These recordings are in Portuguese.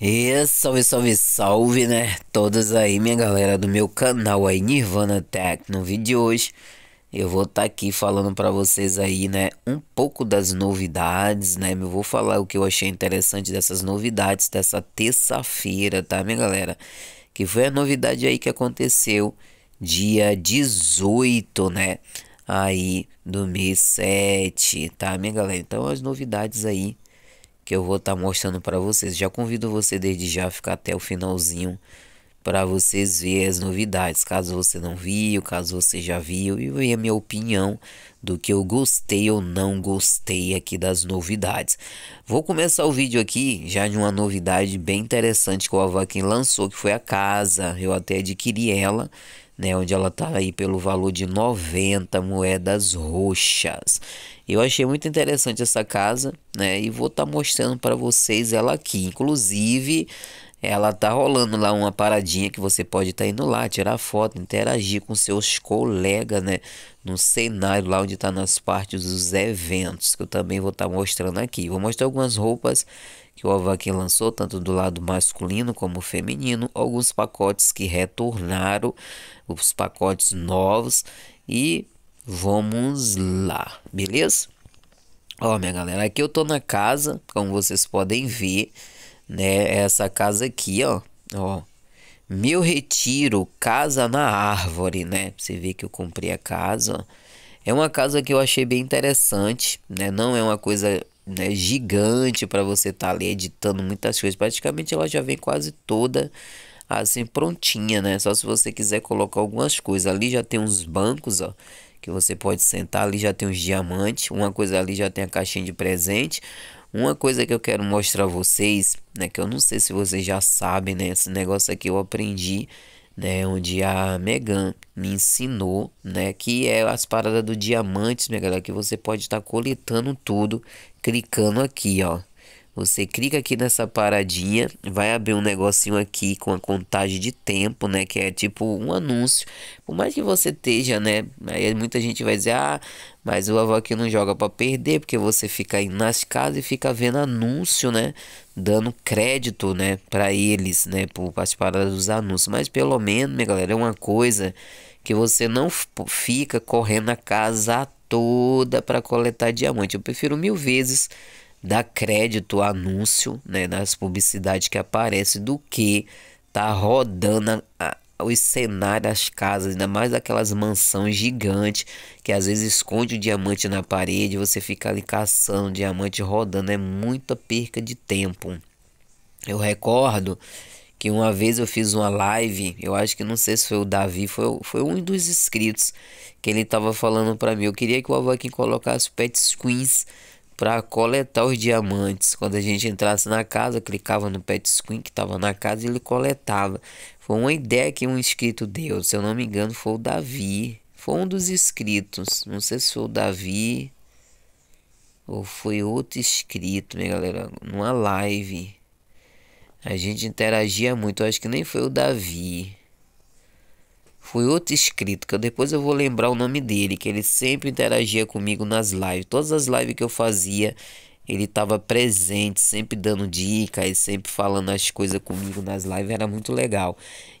E salve, salve, salve, né? Todos aí, minha galera do meu canal aí, Nirvana Tech. No vídeo de hoje, eu vou estar tá aqui falando para vocês aí, né? Um pouco das novidades, né? Eu vou falar o que eu achei interessante dessas novidades dessa terça-feira, tá, minha galera? Que foi a novidade aí que aconteceu dia 18, né? Aí do mês 7, tá, minha galera? Então, as novidades aí que eu vou estar tá mostrando para vocês. Já convido você desde já a ficar até o finalzinho para vocês verem as novidades, caso você não viu, caso você já viu, e a minha opinião do que eu gostei ou não gostei aqui das novidades. Vou começar o vídeo aqui já de uma novidade bem interessante que o Avakin lançou, que foi a casa. Eu até adquiri ela, né, onde ela está aí pelo valor de 90 moedas roxas. Eu achei muito interessante essa casa, né, e vou estar tá mostrando para vocês ela aqui. Inclusive, ela tá rolando lá uma paradinha que você pode estar tá indo lá, tirar foto, interagir com seus colegas, né? No cenário lá onde tá nas partes dos eventos, que eu também vou estar tá mostrando aqui. Vou mostrar algumas roupas que o Avakin lançou, tanto do lado masculino como feminino, alguns pacotes que retornaram, os pacotes novos e vamos lá, beleza? Ó, minha galera, aqui eu tô na casa, como vocês podem ver né? Essa casa aqui, ó, ó. Meu Retiro, Casa na Árvore, né? Você vê que eu comprei a casa. É uma casa que eu achei bem interessante, né? Não é uma coisa né, gigante para você estar tá ali editando muitas coisas. Praticamente ela já vem quase toda assim prontinha, né? Só se você quiser colocar algumas coisas. Ali já tem uns bancos, ó, que você pode sentar. Ali já tem uns diamantes. Uma coisa ali já tem a caixinha de presente. Uma coisa que eu quero mostrar a vocês, né, que eu não sei se vocês já sabem, né, esse negócio aqui eu aprendi, né, onde a Megan me ensinou, né, que é as paradas do diamantes, minha galera, que você pode estar tá coletando tudo, clicando aqui, ó, você clica aqui nessa paradinha, vai abrir um negocinho aqui com a contagem de tempo, né? Que é tipo um anúncio. Por mais que você esteja, né? Aí muita gente vai dizer, ah, mas o avô aqui não joga para perder, porque você fica aí nas casas e fica vendo anúncio, né? Dando crédito, né? Para eles, né? Por participar dos anúncios. Mas pelo menos, minha galera, é uma coisa que você não fica correndo a casa toda para coletar diamante. Eu prefiro mil vezes dar crédito ao anúncio, né, nas publicidades que aparece do que tá rodando a, os cenários das casas, ainda mais aquelas mansões gigantes que às vezes esconde o diamante na parede, você fica ali caçando o diamante rodando, é muita perca de tempo. Eu recordo que uma vez eu fiz uma live, eu acho que não sei se foi o Davi, foi, foi um dos inscritos que ele tava falando para mim, eu queria que o Avaquim colocasse Pet Queens para coletar os diamantes. Quando a gente entrasse na casa, clicava no pet screen que estava na casa e ele coletava. Foi uma ideia que um inscrito deu, se eu não me engano, foi o Davi. Foi um dos inscritos, não sei se foi o Davi ou foi outro inscrito, minha galera, numa live. A gente interagia muito, eu acho que nem foi o Davi foi outro inscrito, que eu, depois eu vou lembrar o nome dele, que ele sempre interagia comigo nas lives. Todas as lives que eu fazia, ele estava presente, sempre dando dicas, sempre falando as coisas comigo nas lives, era muito legal.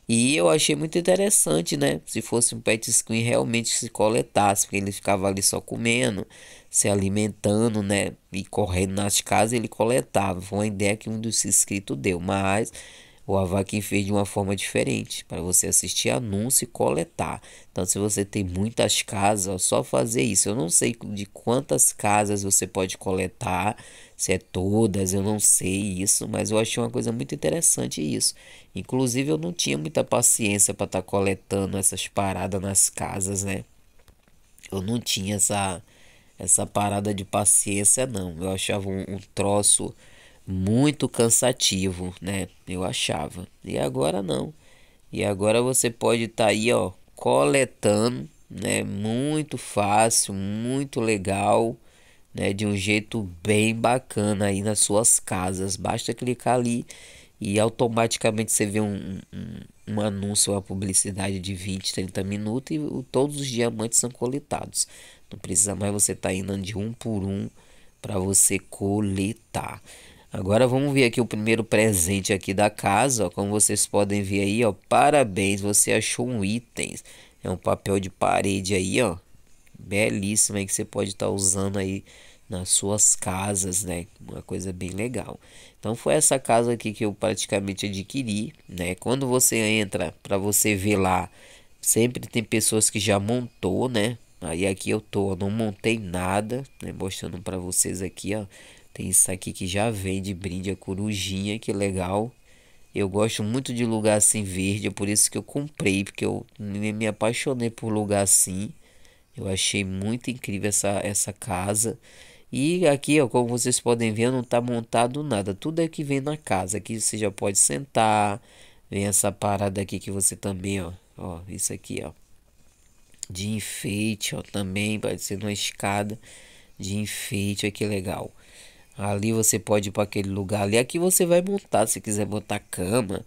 E eu achei muito interessante, né? Se fosse um pet screen realmente se coletasse, porque ele ficava ali só comendo, se alimentando, né? E correndo nas casas, ele coletava. Foi uma ideia que um dos inscritos deu, mas o AVAC fez de uma forma diferente, para você assistir anúncio e coletar. Então, se você tem muitas casas, é só fazer isso. Eu não sei de quantas casas você pode coletar, se é todas, eu não sei isso, mas eu achei uma coisa muito interessante isso. Inclusive, eu não tinha muita paciência para estar tá coletando essas paradas nas casas, né? Eu não tinha essa, essa parada de paciência, não. Eu achava um, um troço muito cansativo, né? Eu achava. E agora não. E agora você pode estar tá aí, ó, coletando, né? Muito fácil, muito legal, né? De um jeito bem bacana aí nas suas casas. Basta clicar ali e automaticamente você vê um, um, um anúncio, uma publicidade de 20, 30 minutos e todos os diamantes são coletados. Não precisa mais você estar tá indo de um por um para você coletar. Agora vamos ver aqui o primeiro presente aqui da casa, ó, como vocês podem ver aí, ó, parabéns, você achou um item. É um papel de parede aí, ó, belíssimo aí que você pode estar tá usando aí nas suas casas, né? Uma coisa bem legal. Então foi essa casa aqui que eu praticamente adquiri, né? Quando você entra para você ver lá, sempre tem pessoas que já montou, né? Aí aqui eu tô, não montei nada, né? Mostrando para vocês aqui, ó tem isso aqui que já vem de brinde, a corujinha, que legal. Eu gosto muito de lugar assim verde, é por isso que eu comprei, porque eu me apaixonei por lugar assim. Eu achei muito incrível essa, essa casa. E aqui, ó, como vocês podem ver, não está montado nada. Tudo é que vem na casa. Aqui você já pode sentar. Vem essa parada aqui que você também, ó. Ó, isso aqui, ó. De enfeite, ó, também. Pode ser uma escada de enfeite. Olha que legal. Ali você pode ir para aquele lugar ali. Aqui você vai montar, se quiser botar cama,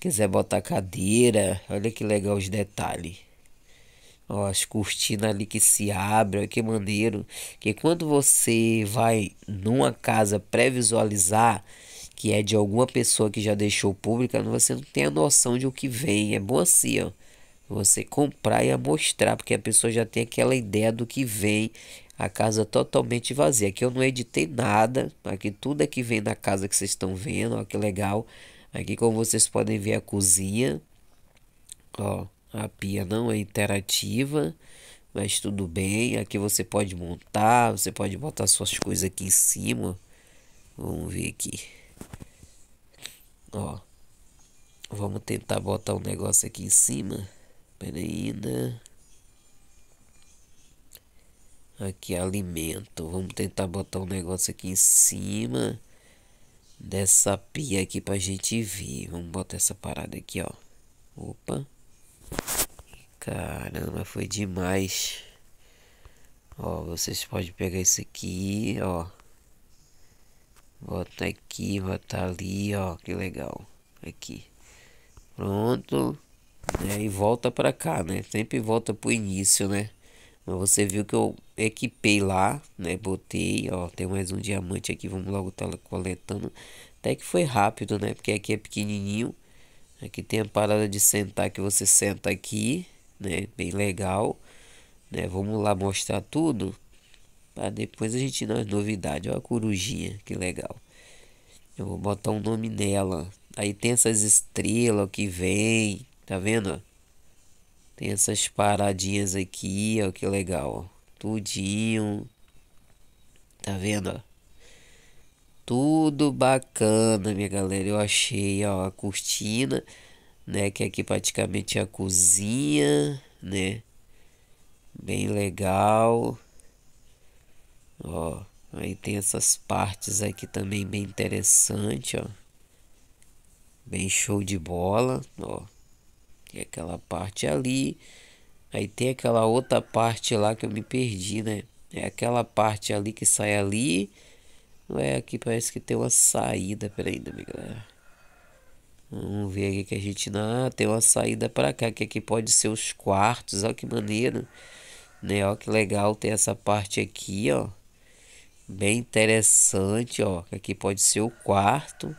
quiser botar cadeira. Olha que legal os detalhes. Ó, as cortinas ali que se abrem, que maneiro. Que quando você vai numa casa pré-visualizar, que é de alguma pessoa que já deixou pública, você não tem a noção de o que vem. É bom assim, ó você comprar e amostrar, porque a pessoa já tem aquela ideia do que vem, a casa totalmente vazia. Aqui eu não editei nada, aqui tudo é que vem da casa que vocês estão vendo, ó, que legal. Aqui como vocês podem ver a cozinha, ó, a pia não é interativa, mas tudo bem. Aqui você pode montar, você pode botar suas coisas aqui em cima. Vamos ver aqui. Ó, vamos tentar botar um negócio aqui em cima ainda né? Aqui, é alimento. Vamos tentar botar um negócio aqui em cima dessa pia aqui pra gente ver. Vamos botar essa parada aqui, ó. Opa. Caramba, foi demais. Ó, vocês podem pegar isso aqui, ó. Bota aqui, bota ali, ó. Que legal. Aqui. Pronto né? E volta para cá, né? Sempre volta pro início, né? Mas você viu que eu equipei lá, né? Botei, ó, tem mais um diamante aqui, vamos logo tá coletando. Até que foi rápido, né? Porque aqui é pequenininho. Aqui tem a parada de sentar que você senta aqui, né? Bem legal, né? Vamos lá mostrar tudo para depois a gente dar as novidades. Olha a corujinha, que legal. Eu vou botar um nome nela. Aí tem essas estrelas que vem, Tá vendo? Tem essas paradinhas aqui, ó, que legal, Tudinho. Tá vendo, Tudo bacana, minha galera. Eu achei, ó, a cortina, né? Que é aqui praticamente é a cozinha, né? Bem legal. Ó, aí tem essas partes aqui também bem interessante, ó. Bem show de bola, ó. Tem aquela parte ali. Aí tem aquela outra parte lá que eu me perdi, né? É aquela parte ali que sai ali. Não é aqui, parece que tem uma saída. Pera aí, Vamos ver aqui que a gente... Ah, tem uma saída para cá, que aqui pode ser os quartos. Olha que maneiro, né? Olha que legal tem essa parte aqui, ó. Bem interessante, ó. Aqui pode ser o quarto.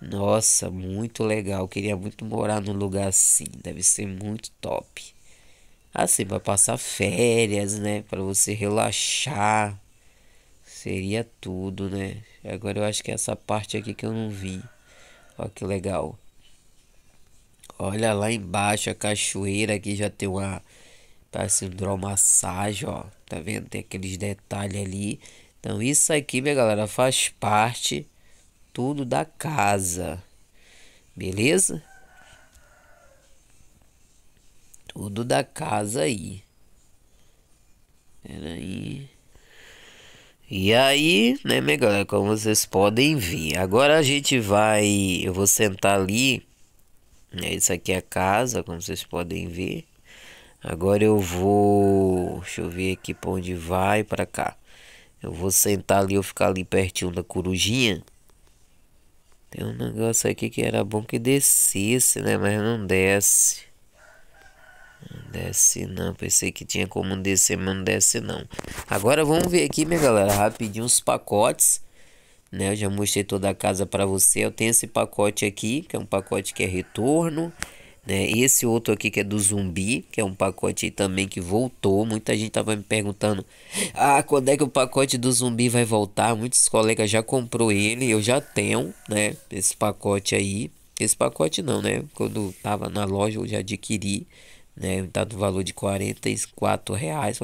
Nossa, muito legal. Queria muito morar num lugar assim. Deve ser muito top. Assim, para passar férias, né? Para você relaxar. Seria tudo, né? Agora eu acho que é essa parte aqui que eu não vi. Olha que legal. Olha lá embaixo a cachoeira aqui já tem uma parece hidromassagem, ó. Tá vendo? Tem aqueles detalhes ali. Então isso aqui, minha galera, faz parte tudo da casa. Beleza? Tudo da casa aí. Peraí. E aí, né, minha galera, é como vocês podem ver. Agora a gente vai... Eu vou sentar ali. Né, isso aqui é a casa, como vocês podem ver. Agora eu vou... Deixa eu ver aqui pra onde vai, pra cá. Eu vou sentar ali, eu ficar ali pertinho da corujinha. Tem um negócio aqui que era bom que descesse, né? Mas não desce. Não desce não. Pensei que tinha como descer, mas não desce não. Agora vamos ver aqui, minha galera. Rapidinho os pacotes. Né? Eu já mostrei toda a casa para você. Eu tenho esse pacote aqui, que é um pacote que é retorno. Né? esse outro aqui que é do zumbi, que é um pacote também que voltou. Muita gente tava me perguntando: ah, quando é que o pacote do zumbi vai voltar? Muitos colegas já comprou ele, eu já tenho, né? Esse pacote aí. Esse pacote não, né? Quando tava na loja eu já adquiri, né? Tá do valor de 44 reais,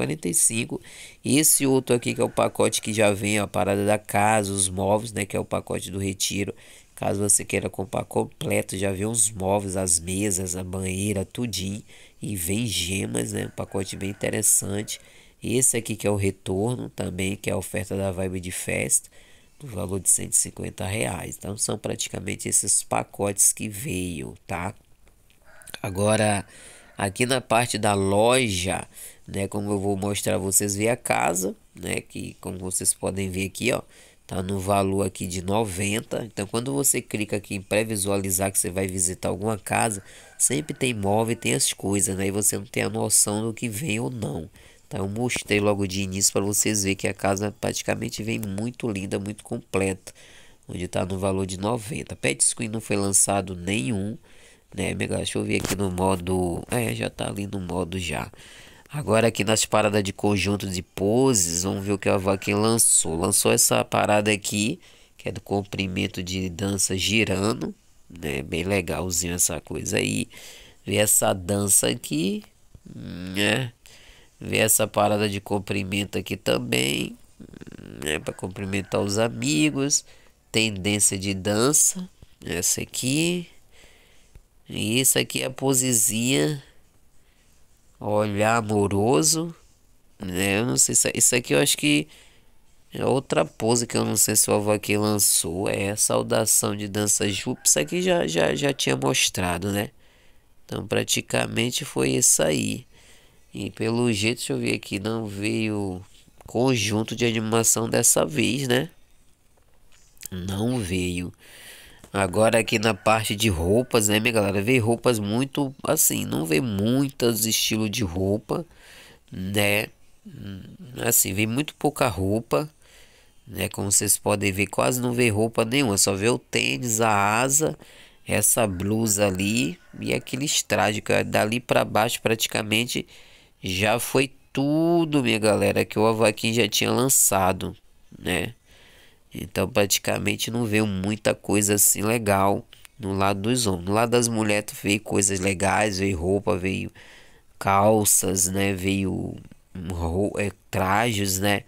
E esse outro aqui que é o pacote que já vem a parada da casa, os móveis, né? Que é o pacote do retiro, Caso você queira comprar completo, já vem os móveis, as mesas, a banheira, tudinho. E vem gemas, né? Um pacote bem interessante. Esse aqui que é o retorno também, que é a oferta da Vibe de Festa, no valor de 150 reais. Então são praticamente esses pacotes que veio, tá? Agora, aqui na parte da loja, né? Como eu vou mostrar vocês ver a casa, né? Que como vocês podem ver aqui, ó tá no valor aqui de 90. Então, quando você clica aqui em pré-visualizar que você vai visitar alguma casa, sempre tem móvel e tem as coisas, né? E você não tem a noção do que vem ou não. Tá? Eu mostrei logo de início para vocês verem que a casa praticamente vem muito linda, muito completa. Onde está no valor de 90. Pet Screen não foi lançado nenhum. Né, me Deixa eu ver aqui no modo... É, já tá ali no modo já. Agora aqui nas paradas de conjunto de poses, vamos ver o que a Vaquin lançou. Lançou essa parada aqui, que é do comprimento de dança girando, né? Bem legalzinho essa coisa aí. Ver essa dança aqui, né? Ver essa parada de comprimento aqui também, né? Para cumprimentar os amigos. Tendência de dança, essa aqui. E isso aqui é a posezinha olhar amoroso. Né? Eu não sei se isso aqui eu acho que é outra pose que eu não sei se o avô aqui lançou. É a saudação de dança jupe. Isso aqui já, já, já tinha mostrado, né? Então praticamente foi isso aí. E pelo jeito, deixa eu ver aqui, não veio conjunto de animação dessa vez, né? Não veio. Agora aqui na parte de roupas, né, minha galera? Veio roupas muito assim, não veio muitos estilos de roupa, né? Hum, assim, veio muito pouca roupa, né? Como vocês podem ver, quase não veio roupa nenhuma, só veio o tênis, a asa, essa blusa ali e aqueles trajes. Dali para baixo praticamente já foi tudo, minha galera, que o Avaquim já tinha lançado, né? Então praticamente não veio muita coisa assim legal no lado dos homens. No lado das mulheres veio coisas legais, veio roupa, veio calças, né? Veio é, trajes, né?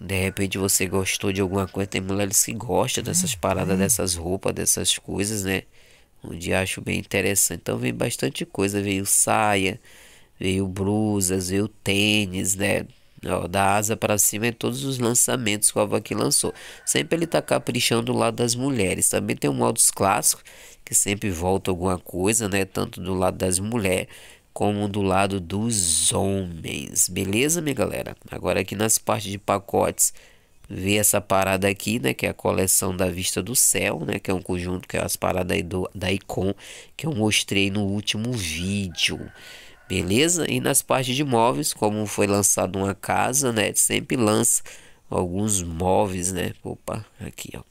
De repente você gostou de alguma coisa. Tem mulheres que gostam hum, dessas paradas, é. dessas roupas, dessas coisas, né? Onde acho bem interessante. Então veio bastante coisa. Veio saia, veio blusas, veio tênis, né? ó, da asa para cima em todos os lançamentos que o Avakin lançou. Sempre ele tá caprichando o lado das mulheres. Também tem o modos clássico, que sempre volta alguma coisa, né? Tanto do lado das mulheres como do lado dos homens. Beleza, minha galera? Agora aqui nas partes de pacotes, vê essa parada aqui, né, que é a coleção da Vista do Céu, né, que é um conjunto que é as paradas aí do, da Icon que eu mostrei no último vídeo. Beleza? E nas partes de móveis, como foi lançado uma casa, né? Sempre lança alguns móveis, né? Opa, aqui, ó.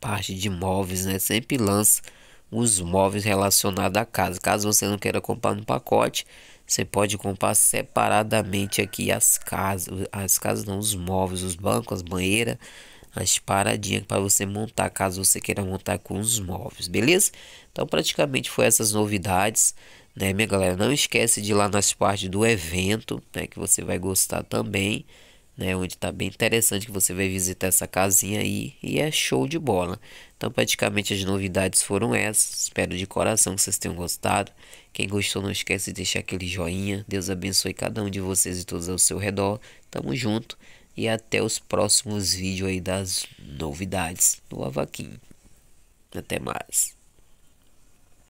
Parte de móveis, né? Sempre lança os móveis relacionados à casa. Caso você não queira comprar no pacote, você pode comprar separadamente aqui as casas, as casas não, os móveis, os bancos, as banheiras, as paradinhas para você montar, caso você queira montar com os móveis, beleza? Então praticamente foi essas novidades né, minha galera? Não esquece de ir lá nas partes do evento, né, que você vai gostar também, né, onde tá bem interessante que você vai visitar essa casinha aí e é show de bola. Então, praticamente as novidades foram essas. Espero de coração que vocês tenham gostado. Quem gostou, não esquece de deixar aquele joinha. Deus abençoe cada um de vocês e todos ao seu redor. Tamo junto e até os próximos vídeos aí das novidades do Avaquim. Até mais.